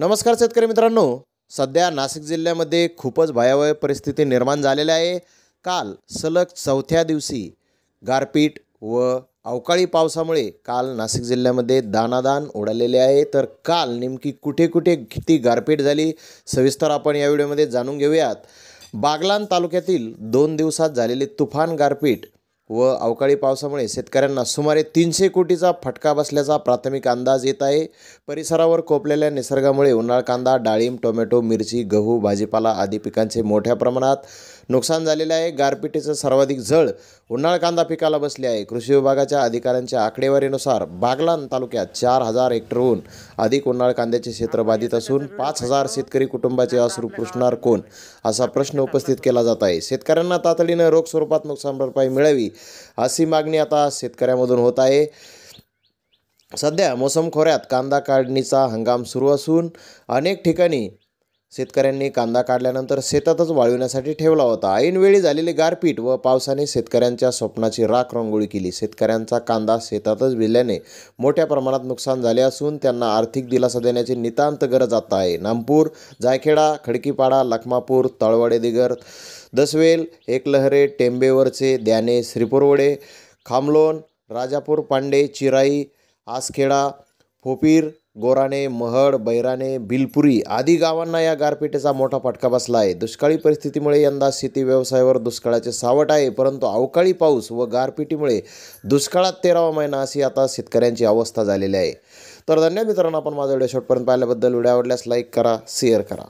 नमस्कार शेतकरी मित्रांनो सध्या नाशिक जिल्ह्यामध्ये खूपच भयावह परिस्थिती निर्माण झालेली आहे काल सलग चौथ्या दिवशी गारपीट व अवकाळी पावसामुळे काल नाशिक जिल्ह्यामध्ये दानादान उडालेले आहे तर काल नेमकी कुठे कुठे किती गारपीट झाली सविस्तर आपण या व्हिडिओमध्ये जाणून घेऊयात बागलान तालुक्यातील दोन दिवसात झालेले तुफान गारपीट व अवकाळी पावसामुळे शेतकऱ्यांना सुमारे तीनशे कोटीचा फटका बसल्याचा प्राथमिक अंदाज येत आहे परिसरावर कोपलेल्या निसर्गामुळे उन्हाळ कांदा डाळिंब टोमॅटो मिरची गहू भाजीपाला आदी पिकांचे मोठ्या प्रमाणात नुकसान झालेलं आहे गारपिटीचं सर्वाधिक झळ उन्हाळ कांदा पिकाला बसले आहे कृषी विभागाच्या अधिकाऱ्यांच्या आकडेवारीनुसार बागलान तालुक्यात चार हजार हेक्टरहून अधिक उन्हाळ कांद्याचे क्षेत्र बाधित असून पाच हजार शेतकरी कुटुंबाचे असू पुसणार कोण असा प्रश्न उपस्थित केला जात आहे शेतकऱ्यांना तातडीनं रोख स्वरूपात नुकसान भरपाई मिळावी अशी मागणी आता शेतकऱ्यामधून होत आहे सध्या मोसम खोऱ्यात कांदा काढणीचा हंगाम सुरू असून अनेक ठिकाणी शेतकऱ्यांनी कांदा काढल्यानंतर शेतातच वाळविण्यासाठी ठेवला होता ऐनवेळी झालेले गारपीट व पावसाने शेतकऱ्यांच्या स्वप्नाची राख रांगोळी केली शेतकऱ्यांचा कांदा शेतातच भिजल्याने मोठ्या प्रमाणात नुकसान झाले असून त्यांना आर्थिक दिलासा देण्याची नितांत गरज आता आहे नामपूर जायखेडा खडकीपाडा लखमापूर तळवडे दिगर दसवेल एकलहरे टेंबेवरचे द्याने श्रीपुरवडे खामलोन राजापूर पांडे चिराई आसखेडा होपीर गोराणे महड बैराणे बिलपुरी आदी गावांना या गारपेटीचा मोठा फटका बसला आहे दुष्काळी परिस्थितीमुळे यंदा शेती व्यवसायावर दुष्काळाचे सावट आहे परंतु अवकाळी पाऊस व गारपिटीमुळे दुष्काळात तेरावा महिना अशी आता शेतकऱ्यांची अवस्था झालेली आहे तर धन्यवाद मित्रांनो आपण माझा व्हिडिओ शॉटपर्यंत पाहिल्याबद्दल व्हिडिओ आवडल्यास लाईक करा शेअर करा